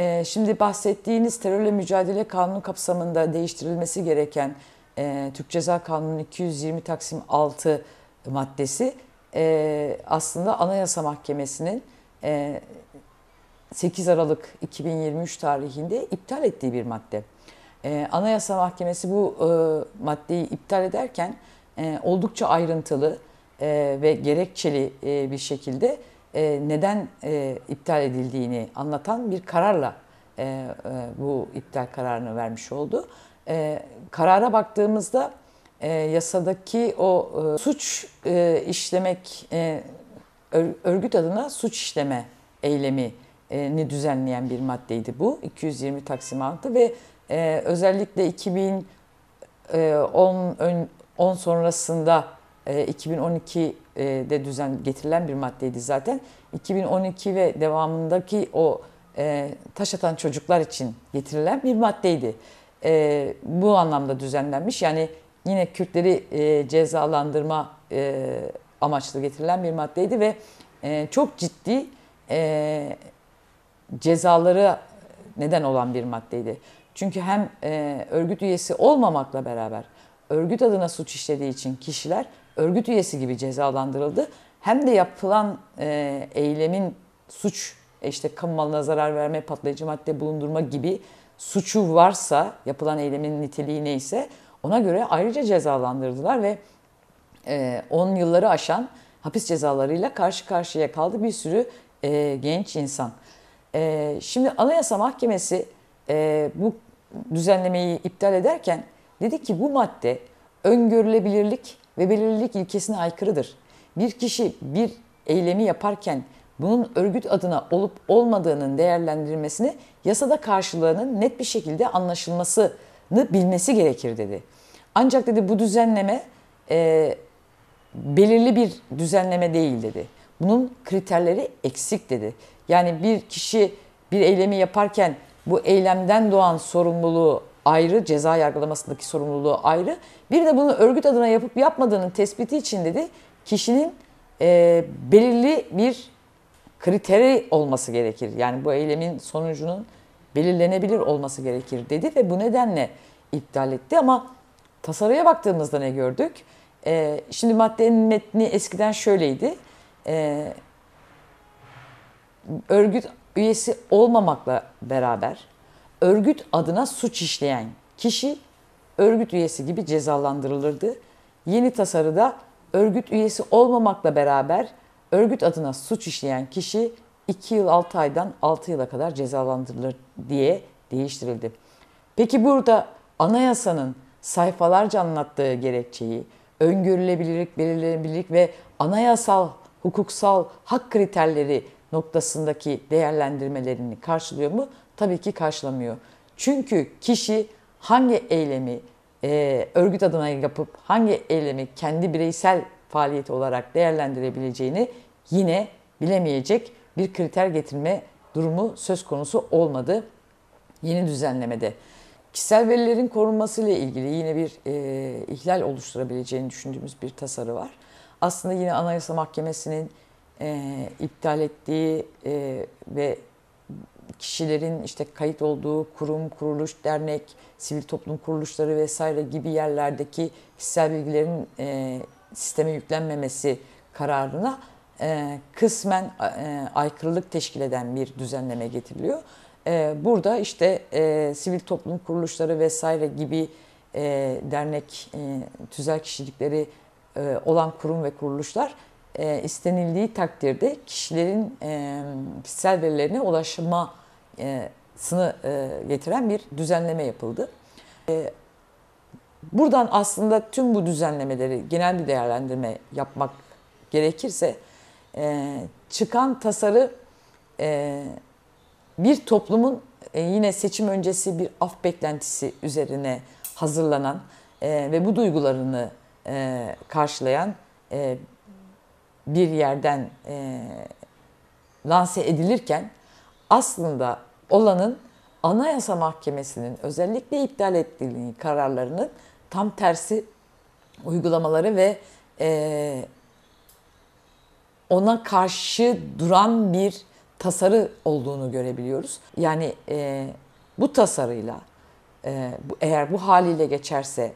Ee, şimdi bahsettiğiniz terörle mücadele kanunu kapsamında değiştirilmesi gereken e, Türk Ceza Kanunu'nun 220 Taksim 6 maddesi e, aslında Anayasa Mahkemesi'nin 8 e, Aralık 2023 tarihinde iptal ettiği bir madde. Anayasa Mahkemesi bu e, maddeyi iptal ederken oldukça ayrıntılı ve gerekçeli bir şekilde e, neden e, iptal edildiğini anlatan bir kararla e, bu iptal kararını vermiş oldu. karara baktığımızda yasadaki o suç işlemek, örgüt adına suç işleme eylemi ni düzenleyen bir maddeydi bu. 220 Taksim 6 ve özellikle 2010 10 sonrasında 2012 e, de düzen getirilen bir maddeydi zaten. 2012 ve devamındaki o e, taş atan çocuklar için getirilen bir maddeydi. E, bu anlamda düzenlenmiş. Yani yine Kürtleri e, cezalandırma e, amaçlı getirilen bir maddeydi ve e, çok ciddi e, cezalara neden olan bir maddeydi. Çünkü hem e, örgüt üyesi olmamakla beraber örgüt adına suç işlediği için kişiler örgüt üyesi gibi cezalandırıldı. Hem de yapılan e, eylemin suç, e, işte kamu malına zarar verme, patlayıcı madde bulundurma gibi suçu varsa, yapılan eylemin niteliği neyse ona göre ayrıca cezalandırdılar ve 10 e, yılları aşan hapis cezalarıyla karşı karşıya kaldı bir sürü e, genç insan. E, şimdi Anayasa Mahkemesi e, bu düzenlemeyi iptal ederken dedi ki bu madde öngörülebilirlik ve belirlilik ilkesine aykırıdır. Bir kişi bir eylemi yaparken bunun örgüt adına olup olmadığının değerlendirilmesini yasada karşılığının net bir şekilde anlaşılmasını bilmesi gerekir dedi. Ancak dedi bu düzenleme e, belirli bir düzenleme değil dedi. Bunun kriterleri eksik dedi. Yani bir kişi bir eylemi yaparken bu eylemden doğan sorumluluğu ayrı, ceza yargılamasındaki sorumluluğu ayrı. Bir de bunu örgüt adına yapıp yapmadığının tespiti için dedi kişinin e, belirli bir kriteri olması gerekir. Yani bu eylemin sonucunun belirlenebilir olması gerekir dedi ve bu nedenle iptal etti ama tasarıya baktığımızda ne gördük? E, şimdi maddenin metni eskiden şöyleydi. E, örgüt üyesi olmamakla beraber örgüt adına suç işleyen kişi örgüt üyesi gibi cezalandırılırdı. Yeni tasarıda örgüt üyesi olmamakla beraber örgüt adına suç işleyen kişi 2 yıl 6 aydan 6 yıla kadar cezalandırılır diye değiştirildi. Peki burada anayasanın sayfalarca anlattığı gerekçeyi, öngörülebilirlik, belirlenebilirlik ve anayasal, hukuksal hak kriterleri noktasındaki değerlendirmelerini karşılıyor mu? tabii ki karşılamıyor. Çünkü kişi hangi eylemi e, örgüt adına yapıp hangi eylemi kendi bireysel faaliyeti olarak değerlendirebileceğini yine bilemeyecek bir kriter getirme durumu söz konusu olmadı yeni düzenlemede. Kişisel verilerin korunması ile ilgili yine bir e, ihlal oluşturabileceğini düşündüğümüz bir tasarı var. Aslında yine Anayasa Mahkemesi'nin e, iptal ettiği e, ve kişilerin işte kayıt olduğu kurum, kuruluş, dernek, sivil toplum kuruluşları vesaire gibi yerlerdeki kişisel bilgilerin e, sisteme yüklenmemesi kararına e, kısmen e, aykırılık teşkil eden bir düzenleme getiriliyor. E, burada işte e, sivil toplum kuruluşları vesaire gibi e, dernek, e, tüzel kişilikleri e, olan kurum ve kuruluşlar e, istenildiği takdirde kişilerin e, kişisel verilerine ulaşma e, sını e, getiren bir düzenleme yapıldı. E, buradan aslında tüm bu düzenlemeleri genel bir değerlendirme yapmak gerekirse çıkan tasarı bir toplumun yine seçim öncesi bir af beklentisi üzerine hazırlanan ve bu duygularını karşılayan bir yerden e, lanse edilirken aslında olanın Anayasa Mahkemesi'nin özellikle iptal ettiği kararlarının tam tersi uygulamaları ve e, ona karşı duran bir tasarı olduğunu görebiliyoruz. Yani e, bu tasarıyla e, bu, eğer bu haliyle geçerse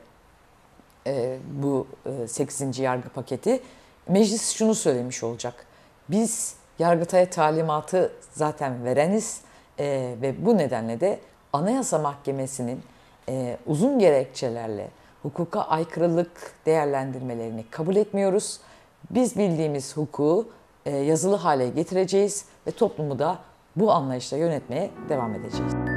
e, bu e, 8. yargı paketi meclis şunu söylemiş olacak. Biz Yargıtay'a talimatı zaten vereniz e, ve bu nedenle de Anayasa Mahkemesi'nin e, uzun gerekçelerle hukuka aykırılık değerlendirmelerini kabul etmiyoruz. Biz bildiğimiz hukuku e, yazılı hale getireceğiz ve toplumu da bu anlayışla yönetmeye devam edeceğiz.